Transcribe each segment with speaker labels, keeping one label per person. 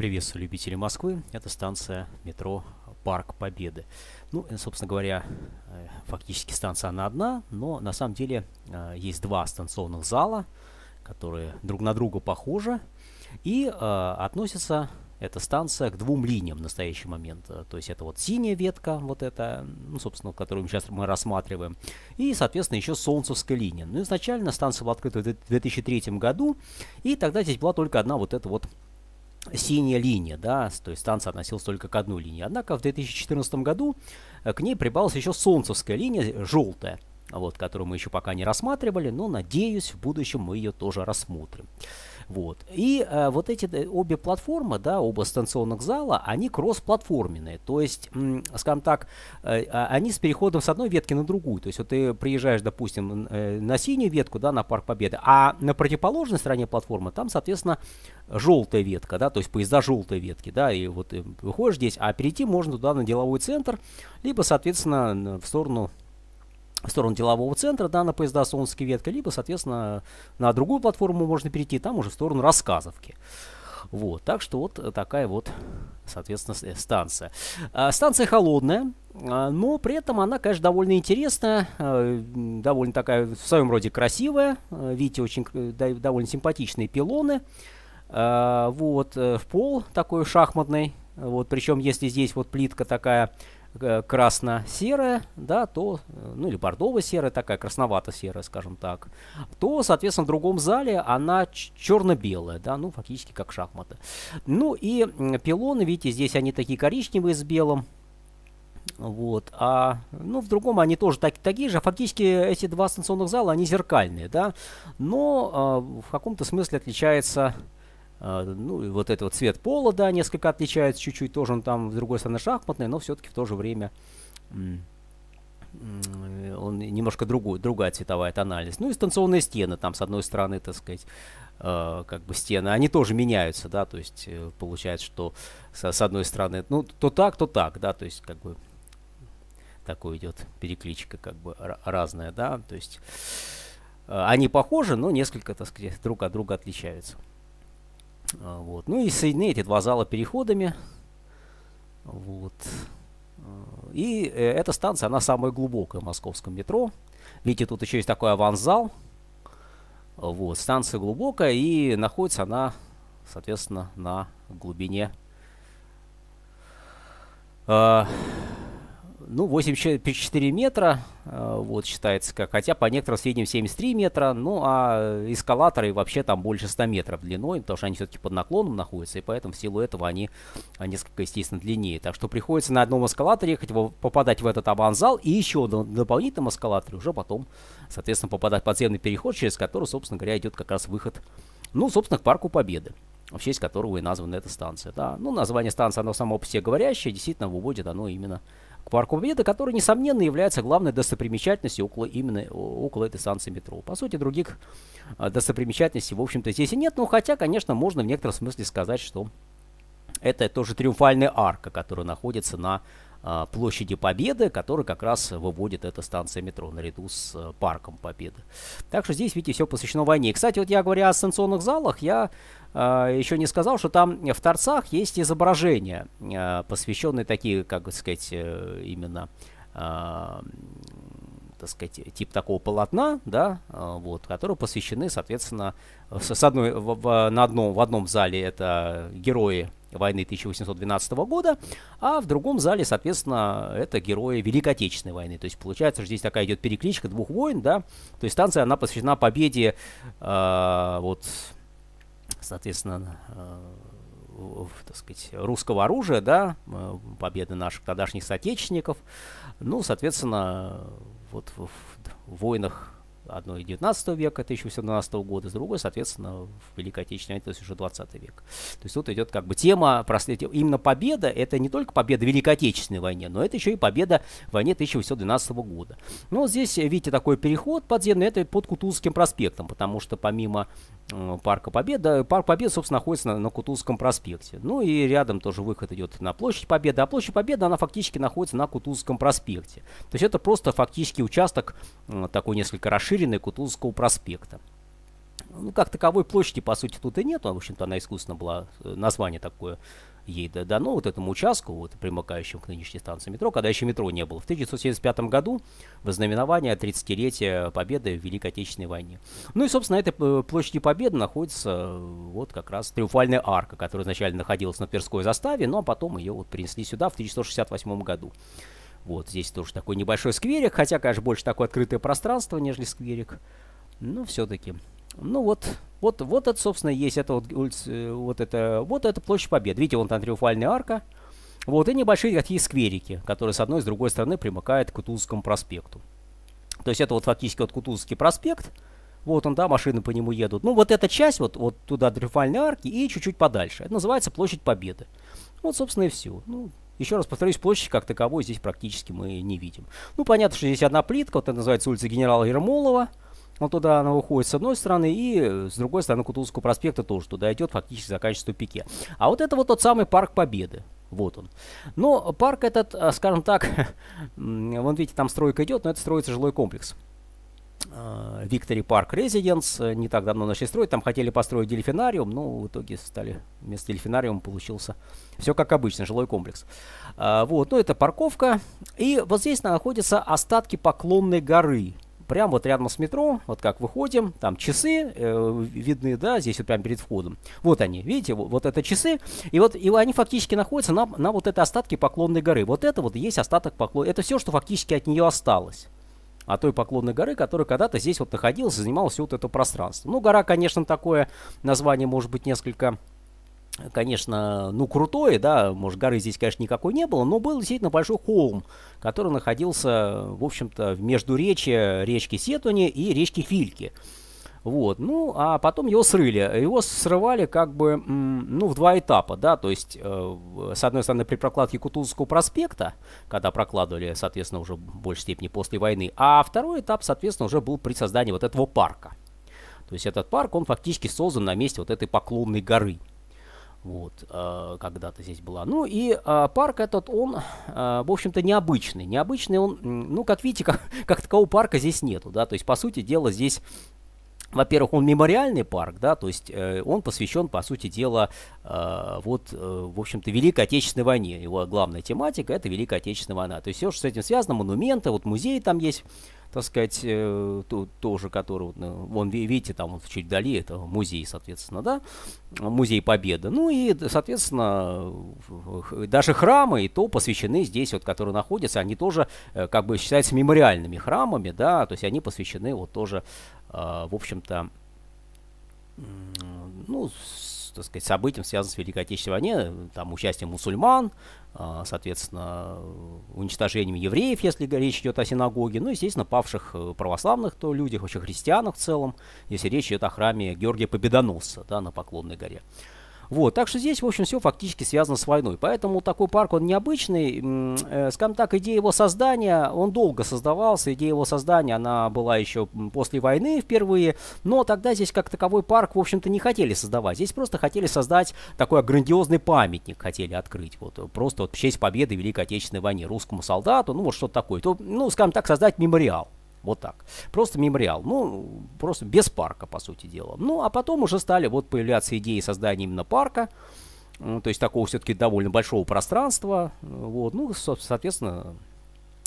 Speaker 1: Приветствую любители Москвы. Это станция метро Парк Победы. Ну, э, собственно говоря, э, фактически станция она одна, но на самом деле э, есть два станционных зала, которые друг на друга похожи. И относится эта станция к двум линиям в настоящий момент. То есть это вот синяя ветка, вот эта, ну, собственно, которую сейчас мы рассматриваем, и, соответственно, еще солнцевская линия. Ну, изначально станция была открыта в 2003 году, и тогда здесь была только одна вот эта вот синяя линия, да, то есть станция относилась только к одной линии. Однако в 2014 году э, к ней прибавилась еще солнцевская линия, э, желтая, вот, которую мы еще пока не рассматривали, но, надеюсь, в будущем мы ее тоже рассмотрим. Вот. И э, вот эти э, обе платформы, да, оба станционных зала, они кросс-платформенные. То есть, скажем так, э, а, они с переходом с одной ветки на другую. То есть вот ты приезжаешь, допустим, э, на синюю ветку, да, на Парк Победы, а на противоположной стороне платформы там, соответственно, желтая ветка, да, то есть поезда желтой ветки, да, и вот э, выходишь здесь, а перейти можно туда на деловой центр, либо, соответственно, в сторону в сторону делового центра, да, на поезда «Солнская ветка», либо, соответственно, на другую платформу можно перейти, там уже в сторону Рассказовки. Вот, так что вот такая вот, соответственно, э, станция. А, станция холодная, а, но при этом она, конечно, довольно интересная, а, довольно такая в своем роде красивая. Видите, очень э, довольно симпатичные пилоны. Вот, э, в пол такой шахматный. Вот, причем, если здесь вот плитка такая Э, красно-серая, да, то, э, ну или бордово-серая, такая красновато-серая, скажем так, то, соответственно, в другом зале она черно-белая, да, ну фактически как шахматы. Ну и пилоны, видите, здесь они такие коричневые с белым, вот. А, ну, в другом они тоже так, такие же. А фактически эти два станционных зала, они зеркальные, да. Но а, в каком-то смысле отличается а, ну, вот этот вот цвет пола, да, несколько отличается чуть-чуть, тоже он там, с другой стороны, шахматный, но все-таки в то же время он немножко другую другая цветовая тональность. Ну и станционные стены, там с одной стороны, так сказать, э, как бы стены, они тоже меняются, да, то есть э, получается, что с, с одной стороны, ну, то так, то так, да, то есть как бы такой идет перекличка как бы разная, да, то есть э, они похожи, но несколько, так сказать, друг от друга отличаются. А, вот. Ну и соедини эти два зала переходами. Вот. А, и э, эта станция, она самая глубокая в московском метро. Видите, тут еще есть такой аванзал. Вот, станция глубокая, и находится она, соответственно, на глубине а, ну, 84 метра, э, вот считается как, хотя по некоторым сведениям 73 метра, ну, а эскалаторы вообще там больше 100 метров длиной, потому что они все-таки под наклоном находятся, и поэтому в силу этого они а, несколько, естественно, длиннее. Так что приходится на одном эскалаторе ехать, попадать в этот аванзал, и еще на дополнительном эскалаторе уже потом, соответственно, попадать в подземный переход, через который, собственно говоря, идет как раз выход, ну, собственно, к Парку Победы в честь которого и названа эта станция. Да, ну, название станции, оно само по себе говорящее, действительно, выводит оно именно к Парку Победы, который, несомненно, является главной достопримечательностью около, именно около этой станции метро. По сути, других а, достопримечательностей, в общем-то, здесь и нет. Ну, хотя, конечно, можно в некотором смысле сказать, что это тоже триумфальная арка, которая находится на а, площади Победы, которая как раз выводит эта станция метро наряду с э, парком Победы. Так что здесь, видите, все посвящено войне. И, кстати, вот я говоря о станционных залах, я э, а, еще не сказал, что там в торцах есть изображения, э, а, посвященные такие, как бы сказать, э, именно э, так сказать, тип такого полотна, да, вот, которые посвящены, соответственно, с, с одной, в, в, на одном, в одном зале это герои войны 1812 года, а в другом зале, соответственно, это герои Великой Отечественной войны. То есть получается, что здесь такая идет перекличка двух войн, да. То есть станция, она посвящена победе, э, вот, соответственно, э, так сказать, русского оружия, да, э, победы наших тогдашних соотечественников. Ну, соответственно, вот в, в войнах одной 19 века, 1812 года, с другой, соответственно, в Великой Отечественной войне, то есть уже 20 век. То есть тут идет как бы тема, именно победа, это не только победа в Великой Отечественной войне, но это еще и победа в войне 1812 года. Но ну, здесь, э, видите, такой переход подземный, это под Кутузовским проспектом, потому что помимо э, Парка Победа, э, Парк Победы, собственно, находится на, на Кутузском проспекте. Ну и рядом тоже выход идет на Площадь Победы. А Площадь Победы, она фактически находится на Кутузовском проспекте. То есть это просто фактически участок, такой несколько расширенный, расширенная Кутузовского проспекта. Ну, как таковой площади, по сути, тут и нет. В общем-то, она искусственно была, э, название такое ей дано, вот этому участку, вот, примыкающему к нынешней станции метро, когда еще метро не было. В 1975 году вознаменование 30-летия Победы в Великой Отечественной войне. Ну и, собственно, на этой э, площади Победы находится э, вот как раз триумфальная арка, которая изначально находилась на Тверской заставе, но ну, а потом ее вот принесли сюда в 1968 году. Вот здесь тоже такой небольшой скверик, хотя, конечно, больше такое открытое пространство, нежели скверик. Но все-таки. Ну вот, вот, вот это, собственно, есть это вот, улица, э, вот это, вот это площадь Побед. Видите, вон там триумфальная арка. Вот, и небольшие такие скверики, которые с одной и с другой стороны примыкают к Кутузовскому проспекту. То есть это вот фактически вот Кутузовский проспект. Вот он, да, машины по нему едут. Ну, вот эта часть, вот, вот туда триумфальной арки и чуть-чуть подальше. Это называется Площадь Победы. Вот, собственно, и все. Ну, еще раз повторюсь, площадь как таковой здесь практически мы не видим. Ну, понятно, что здесь одна плитка, вот это называется улица генерала Ермолова. Вот туда она выходит с одной стороны, и с другой стороны Кутузовского проспекта тоже туда идет, фактически заканчивается пике. А вот это вот тот самый Парк Победы. Вот он. Но парк этот, э, скажем так, вон видите, там стройка идет, но это строится жилой комплекс. Виктори Парк Резиденс. Не так давно начали строить. Там хотели построить дельфинариум, но в итоге стали вместо дельфинариума получился все как обычно, жилой комплекс. Э, вот, ну это парковка. И вот здесь находятся остатки Поклонной горы. Прямо вот рядом с метро, вот как выходим, там часы э, видны, да, здесь вот прямо перед входом. Вот они, видите, вот, вот это часы. И вот и они фактически находятся на, на вот этой остатке Поклонной горы. Вот это вот есть остаток Поклонной, это все, что фактически от нее осталось а той поклонной горы, которая когда-то здесь вот находилась занимала все вот это пространство. Ну, гора, конечно, такое название может быть несколько конечно, ну, крутое, да, может, горы здесь, конечно, никакой не было, но был действительно большой холм, который находился, в общем-то, в междуречье речки Сетуни и речки Фильки. Вот, ну, а потом его срыли. Его срывали как бы, ну, в два этапа, да, то есть, э, с одной стороны, при прокладке Кутузовского проспекта, когда прокладывали, соответственно, уже в большей степени после войны, а второй этап, соответственно, уже был при создании вот этого парка. То есть этот парк, он фактически создан на месте вот этой поклонной горы. Вот, э, когда-то здесь была. Ну и э, парк этот, он, э, в общем-то, необычный. Необычный он, ну, как видите, как, как такового парка здесь нету, да. То есть, по сути дела, здесь во-первых, он мемориальный парк, да, то есть э, он посвящен, по сути дела, э, вот, э, в общем-то, Великой Отечественной войне. Его главная тематика – это Великая Отечественная война. То есть все, что с этим связано, монументы, вот музей там есть, так сказать, э, то, тоже, который, ну, вон, видите, там вот чуть вдали, это музей, соответственно, да, музей Победы. Ну и, соответственно, даже храмы и то посвящены здесь, вот, которые находятся, они тоже, э, как бы, считаются мемориальными храмами, да, то есть они посвящены вот тоже а, в общем-то, ну, с, так сказать, событием, связанным с Великой Отечественной войне, там участием мусульман, а, соответственно, уничтожением евреев, если речь идет о синагоге, ну, естественно, павших э, православных то людях, вообще христианах в целом, если речь идет о храме Георгия Победоносца, да, на Поклонной горе. Вот, так что здесь, в общем, все фактически связано с войной. Поэтому такой парк, он необычный. Э, скажем так, идея его создания, он долго создавался. Идея его создания, она была еще после войны впервые. Но тогда здесь как таковой парк, в общем-то, не хотели создавать. Здесь просто хотели создать такой грандиозный памятник, хотели открыть. Вот, просто вот в честь победы в Великой Отечественной войне русскому солдату, ну, вот что-то такое. То, ну, скажем так, создать мемориал. Вот так. Просто мемориал. Ну, просто без парка, по сути дела. Ну, а потом уже стали вот появляться идеи создания именно парка. Ну, то есть такого все-таки довольно большого пространства. Вот. Ну, соответственно,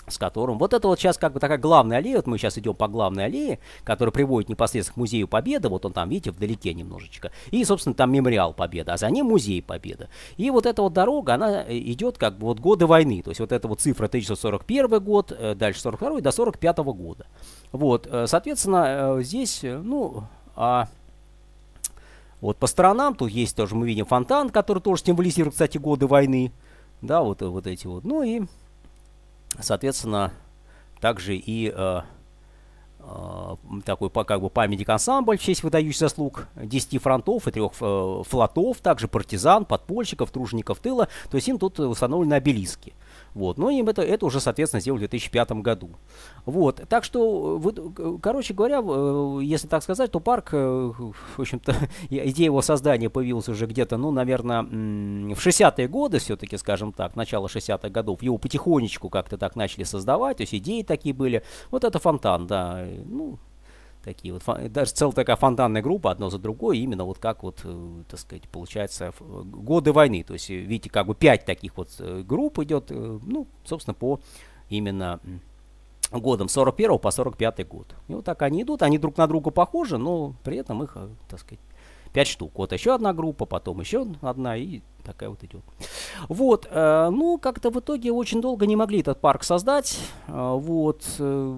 Speaker 1: с которым... Вот это вот сейчас как бы такая главная аллея, вот мы сейчас идем по главной аллее, которая приводит непосредственно к Музею Победы, вот он там, видите, вдалеке немножечко, и, собственно, там мемориал Победы, а за ним Музей Победы. И вот эта вот дорога, она э, идет как бы вот годы войны, то есть вот эта вот цифра 1941 год, э, дальше 42 до 45 года. Вот, э, соответственно, здесь, ну, а... Вот по сторонам тут есть тоже, мы видим фонтан, который тоже символизирует, кстати, годы войны. Да, вот, вот эти вот. Ну и соответственно, также и э, э, такой как бы памятник ансамбль в честь выдающихся заслуг 10 фронтов и трех э, флотов, также партизан, подпольщиков, тружеников тыла. То есть им тут установлены обелиски. Вот. Но ну, им это, это уже, соответственно, сделали в 2005 году. Вот. Так что, э, вы, э, короче говоря, э, если так сказать, то парк, в общем-то, идея его создания появилась уже где-то, ну, наверное, в 60-е годы все-таки, скажем так, начало 60-х годов. Его потихонечку как-то так начали создавать, то есть идеи такие были. Вот это фонтан, да. Ну, такие вот, даже целая такая фонтанная группа, одно за другой, именно вот как вот, э, так сказать, получается, годы войны. То есть, видите, как бы пять таких вот э, групп идет, э, ну, собственно, по именно годом 41 по 45 год. И вот так они идут, они друг на друга похожи, но при этом их, так сказать, 5 штук. Вот еще одна группа, потом еще одна и такая вот идет. Вот, э, ну, как-то в итоге очень долго не могли этот парк создать, э, вот, э,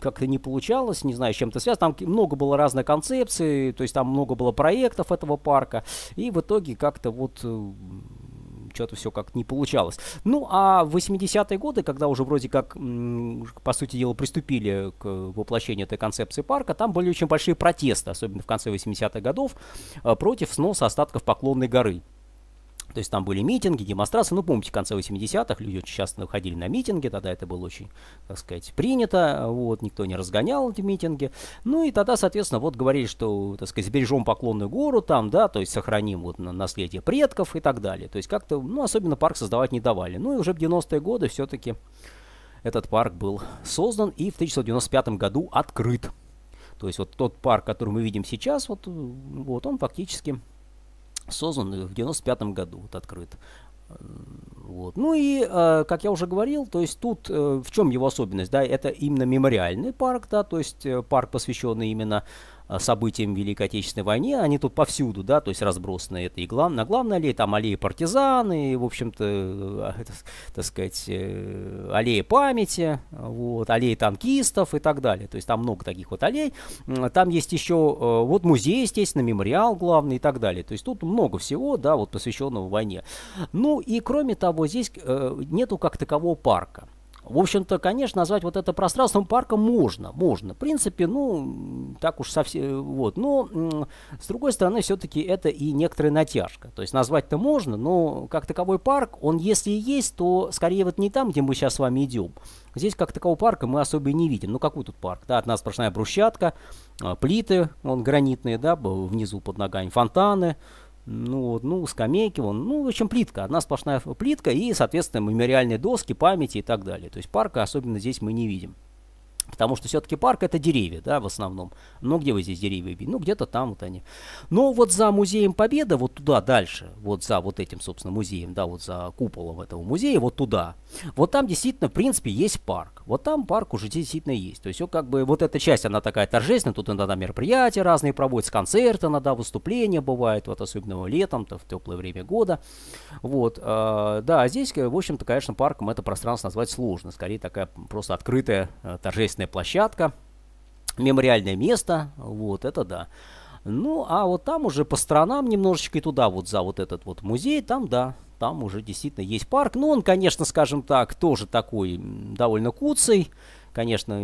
Speaker 1: как-то не получалось, не знаю, с чем это связано, там много было разной концепции, то есть там много было проектов этого парка, и в итоге как-то вот э, что-то все как не получалось. Ну, а в 80-е годы, когда уже вроде как, по сути дела, приступили к воплощению этой концепции парка, там были очень большие протесты, особенно в конце 80-х годов, э, против сноса остатков Поклонной горы. То есть там были митинги, демонстрации. Ну, помните, в конце 80-х люди очень часто выходили на митинги, тогда это было очень, так сказать, принято, вот, никто не разгонял эти митинги. Ну и тогда, соответственно, вот говорили, что, так сказать, бережем поклонную гору там, да, то есть сохраним вот наследие предков и так далее. То есть как-то, ну, особенно парк создавать не давали. Ну и уже в 90-е годы все-таки этот парк был создан и в 1995 году открыт. То есть вот тот парк, который мы видим сейчас, вот, вот он фактически создан в 95 году, вот открыт. Э, вот. Ну и, э, как я уже говорил, то есть тут э, в чем его особенность, да, это именно мемориальный парк, да, то есть э, парк, посвященный именно Э, событиям Великой Отечественной войны, они тут повсюду, да, то есть разбросаны. Это и глав, на главной аллее, там аллеи партизаны и, в общем-то, э, так сказать, э, аллея памяти, вот, аллеи танкистов и так далее. То есть там много таких вот аллей. Там есть еще, вот музей, естественно, мемориал главный и так далее. То есть тут много всего, да, вот посвященного войне. Ну и кроме того, здесь нету как такового парка. В общем-то, конечно, назвать вот это пространством парка можно, можно. В принципе, ну, так уж совсем, вот. Но, с другой стороны, все-таки это и некоторая натяжка. То есть назвать-то можно, но как таковой парк, он если и есть, то скорее вот не там, где мы сейчас с вами идем. Здесь как такового парка мы особо и не видим. Ну, какой тут парк? Да, от нас сплошная брусчатка, а, плиты, он гранитные, да, внизу под ногами, фонтаны, ну, вот, ну, скамейки, вон, ну, в общем, плитка, одна сплошная плитка и, соответственно, мемориальные доски, памяти и так далее. То есть парка особенно здесь мы не видим. Потому что все-таки парк это деревья, да, в основном. Ну где вы здесь деревья видите? Ну, где-то там вот они. Но ну, вот за музеем Победы, вот туда дальше, вот за вот этим, собственно, музеем, да, вот за куполом этого музея, вот туда. Вот там действительно, в принципе, есть парк. Вот там парк уже действительно есть. То есть, как бы, вот эта часть, она такая торжественная. Тут иногда мероприятия разные проводятся, концерты иногда, выступления бывают, вот особенно летом-то, в теплое время года. Вот, э, да, а здесь, в общем-то, конечно, парком это пространство назвать сложно. Скорее, такая просто открытая, э, торжественная общественная площадка, мемориальное место, вот это да. Ну, а вот там уже по сторонам немножечко и туда, вот за вот этот вот музей, там, да, там уже действительно есть парк. Но ну, он, конечно, скажем так, тоже такой довольно куцый. Конечно,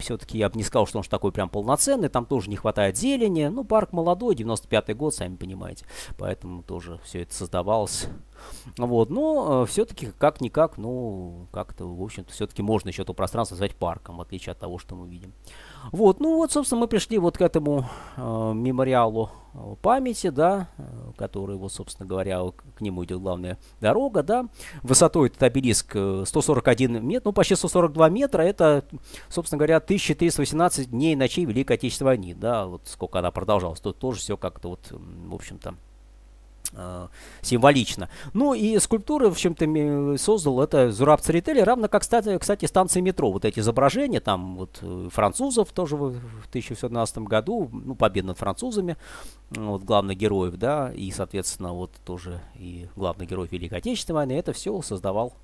Speaker 1: все-таки я бы не сказал, что он же такой прям полноценный, там тоже не хватает зелени. Ну, парк молодой, 95-й год, сами понимаете. Поэтому тоже все это создавалось вот, но э, все-таки как-никак, ну, как-то, в общем-то, все-таки можно еще то пространство назвать парком, в отличие от того, что мы видим. Вот, ну вот, собственно, мы пришли вот к этому э, мемориалу э, памяти, да, э, который, вот, собственно говоря, к нему идет главная дорога, да. Высотой этот обелиск 141 э, метр, ну, почти 142 метра, это, собственно говоря, 1318 дней и ночей Великой Отечественной войны, да, вот сколько она продолжалась, тут тоже все как-то вот, в общем-то, Э, символично. Ну и скульптуры, в общем то создал это Зураб Церетели, равно как, кстати, кстати, станции метро. Вот эти изображения, там вот э, французов тоже в 1917 году, ну, побед над французами, вот главных героев, да, и, соответственно, вот тоже и главный герой Великой Отечественной войны, это все создавал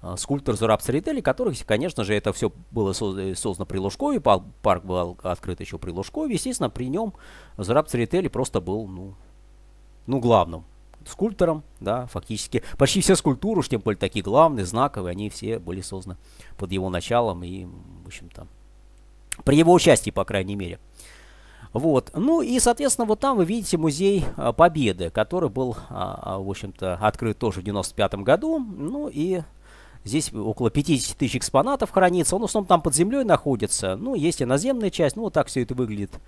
Speaker 1: э, скульптор Зураб Церетели, которых, конечно же, это все было создано при Лужкове, парк был открыт еще при Лужкове, естественно, при нем Зураб Церетели просто был, ну, ну, главным скульптором, да, фактически. Почти все скульптуры, уж тем более такие главные, знаковые, они все были созданы под его началом и, в общем-то, при его участии, по крайней мере. Вот. Ну и, соответственно, вот там вы видите музей а, Победы, который был, а, а, в общем-то, открыт тоже в 95 году. Ну и здесь около 50 тысяч экспонатов хранится. Он в основном там под землей находится. Ну, есть и наземная часть. Ну, вот так все это выглядит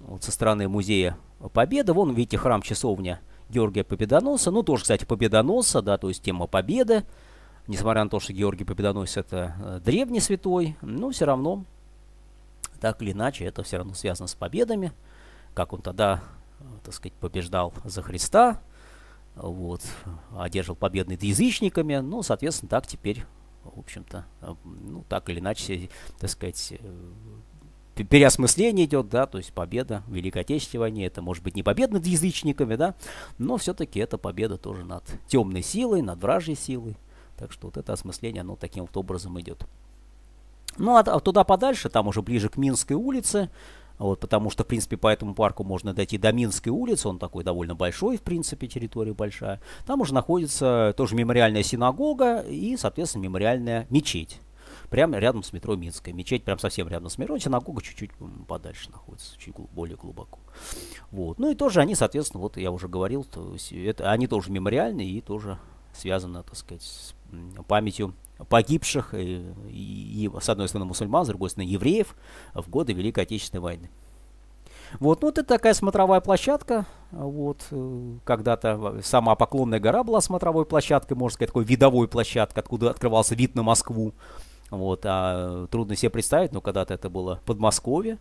Speaker 1: вот со стороны музея Победы. Вон, видите, храм-часовня Георгия Победоноса. Ну, тоже, кстати, Победоноса, да, то есть тема победы. Несмотря на то, что Георгий Победоносец это э, древний святой, но все равно, так или иначе, это все равно связано с победами. Как он тогда, так сказать, побеждал за Христа, вот, одержал победы над язычниками, ну, соответственно, так теперь, в общем-то, э, ну, так или иначе, так сказать, э, переосмысление идет, да, то есть победа в Великой Отечественной войне. Это может быть не победа над язычниками, да, но все-таки это победа тоже над темной силой, над вражьей силой. Так что вот это осмысление, оно таким вот образом идет. Ну, а, а туда подальше, там уже ближе к Минской улице, вот, потому что, в принципе, по этому парку можно дойти до Минской улицы, он такой довольно большой, в принципе, территория большая. Там уже находится тоже мемориальная синагога и, соответственно, мемориальная мечеть прямо рядом с метро Минская. Мечеть прям совсем рядом с метро, синагога чуть-чуть подальше находится, чуть гл более глубоко. Вот. Ну и тоже они, соответственно, вот я уже говорил, то это, они тоже мемориальные и тоже связаны, так сказать, с памятью погибших, э, и, и, с одной стороны мусульман, с другой стороны евреев в годы Великой Отечественной войны. Вот, ну это такая смотровая площадка, вот, э, когда-то э, сама Поклонная гора была смотровой площадкой, можно сказать, такой видовой площадкой, откуда открывался вид на Москву. Вот, а трудно себе представить, но когда-то это было Подмосковье.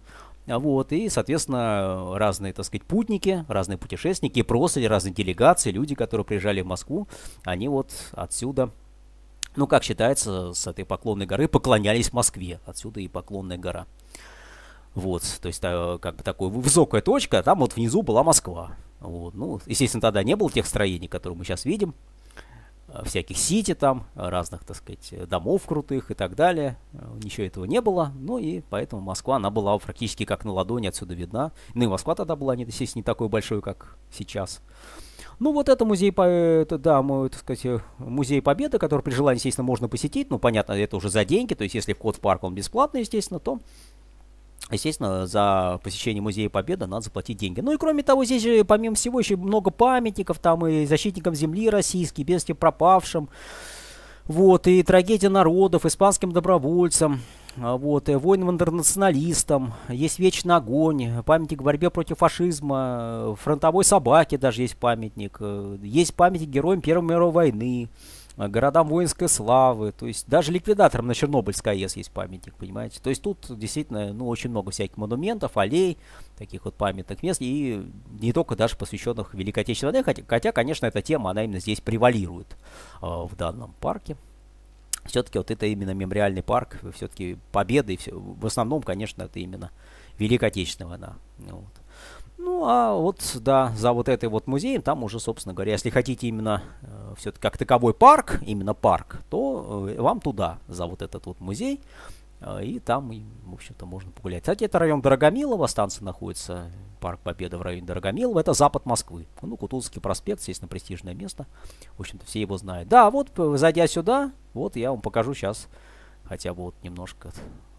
Speaker 1: А вот, и, соответственно, разные, так сказать, путники, разные путешественники, просто разные делегации, люди, которые приезжали в Москву, они вот отсюда ну, как считается, с этой поклонной горы поклонялись Москве. Отсюда и поклонная гора. Вот, то есть, э, как бы такой высокая точка, а там вот внизу была Москва. Вот, ну, естественно, тогда не было тех строений, которые мы сейчас видим. Э, всяких сити там, разных, так сказать, домов крутых и так далее. Э, ничего этого не было, ну и поэтому Москва, она была практически как на ладони, отсюда видна. Ну и Москва тогда была, естественно, не такой большой, как сейчас. Ну вот это музей, это, да, мой так сказать, э, музей Победы, который при желании, естественно, можно посетить. Ну, понятно, это уже за деньги, то есть если вход в парк, он бесплатный, естественно, то Естественно, за посещение Музея Победы надо заплатить деньги. Ну и кроме того, здесь же, помимо всего, еще много памятников, там и защитникам земли российские, без пропавшим, вот, и трагедия народов, испанским добровольцам, а, вот, и воинам-интернационалистам, есть «Вечный огонь», памятник борьбе против фашизма, э, фронтовой собаке даже есть памятник, э, есть памятник героям Первой мировой войны, Э, городам воинской славы, то есть даже ликвидаторам на Чернобыльской АЭС есть памятник, понимаете. То есть тут действительно ну, очень много всяких монументов, аллей, таких вот памятных мест, и не только даже посвященных Великой Отечественной войне, хотя, хотя конечно, эта тема, она именно здесь превалирует э, в данном парке все-таки вот это именно мемориальный парк, все-таки победы, все, в основном, конечно, это именно Великая Отечественная война. Вот. Ну, а вот, да, за вот этой вот музеем, там уже, собственно говоря, если хотите именно э, все-таки как таковой парк, именно парк, то э, вам туда, за вот этот вот музей, э, и там, и, в общем-то, можно погулять. Кстати, это район Дорогомилова, станция находится, парк Победы в районе Дорогомилова, это запад Москвы. Ну, Кутузовский проспект, естественно, престижное место, в общем-то, все его знают. Да, вот, зайдя сюда, вот я вам покажу сейчас хотя бы вот немножко.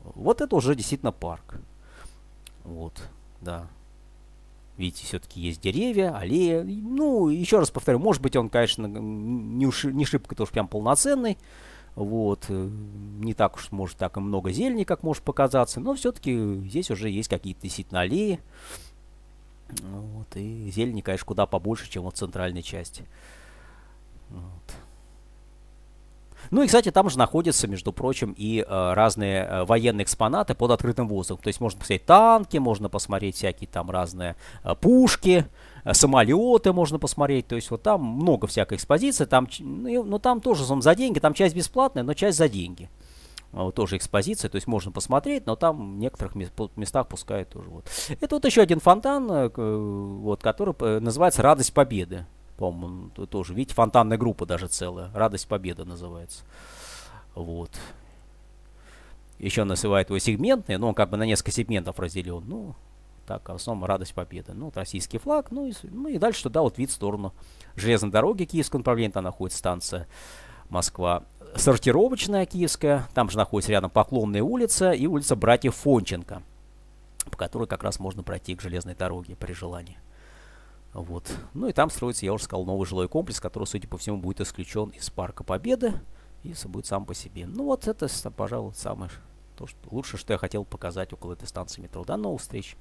Speaker 1: Вот это уже действительно парк. Вот, да. Видите, все-таки есть деревья, аллея. Ну, еще раз повторю, может быть, он, конечно, не, уж, не шибко тоже прям полноценный. Вот, э, не так уж, может, так и много зелени, как может показаться, но все-таки здесь уже есть какие-то действительно аллеи. Вот, и зелени, конечно, куда побольше, чем вот в центральной части. Вот. Ну и, кстати, там же находятся, между прочим, и э, разные э, военные экспонаты под открытым воздухом. То есть можно посмотреть танки, можно посмотреть всякие там разные э, пушки, э, самолеты можно посмотреть, то есть вот там много всякой экспозиции, там, ну, ну там тоже там, за деньги, там часть бесплатная, но часть за деньги. А вот, тоже экспозиция, то есть можно посмотреть, но там в некоторых местах пускают тоже. Вот. Это вот еще один фонтан, э, э, вот, который называется «Радость Победы» по-моему, ну, тоже. Видите, фонтанная группа даже целая. Радость победа называется. Вот. Еще называют его сегментный, но он как бы на несколько сегментов разделен. Ну, так, в основном радость победы. Ну, вот российский флаг, ну и, ну и дальше туда вот вид в сторону железной дороги киевского направления, там находится станция Москва. Сортировочная киевская, там же находится рядом Поклонная улица и улица Братьев Фонченко, по которой как раз можно пройти к железной дороге при желании. Вот. Ну и там строится, я уже сказал, новый жилой комплекс, который, судя по всему, будет исключен из Парка Победы и будет сам по себе. Ну вот это, пожалуй, самое то, что, лучшее, что я хотел показать около этой станции метро. До новых встреч!